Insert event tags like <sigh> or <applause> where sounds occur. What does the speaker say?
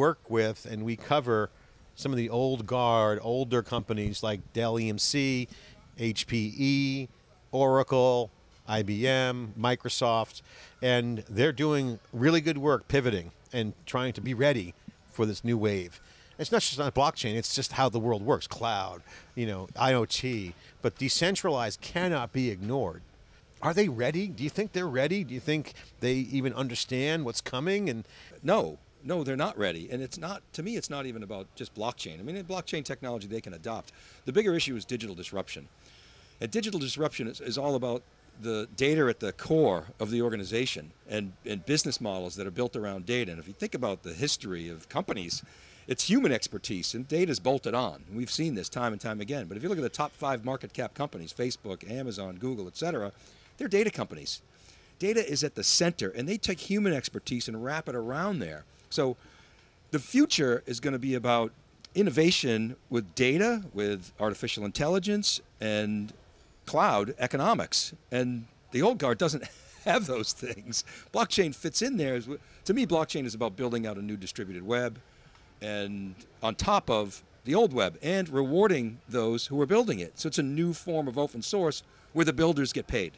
work with and we cover some of the old guard, older companies like Dell EMC, HPE, Oracle, IBM, Microsoft, and they're doing really good work pivoting and trying to be ready for this new wave. It's not just on blockchain, it's just how the world works, cloud, you know, IoT, but decentralized cannot be ignored. Are they ready? Do you think they're ready? Do you think they even understand what's coming? And No, no, they're not ready. And it's not, to me, it's not even about just blockchain. I mean, blockchain technology they can adopt. The bigger issue is digital disruption. And digital disruption is, is all about the data at the core of the organization and, and business models that are built around data. And if you think about the history of companies, it's human expertise and data is bolted on. We've seen this time and time again. But if you look at the top five market cap companies, Facebook, Amazon, Google, et cetera, they're data companies. Data is at the center and they take human expertise and wrap it around there. So the future is going to be about innovation with data, with artificial intelligence, and cloud economics. And the old guard doesn't <laughs> have those things. Blockchain fits in there. To me, blockchain is about building out a new distributed web and on top of the old web and rewarding those who are building it. So it's a new form of open source where the builders get paid.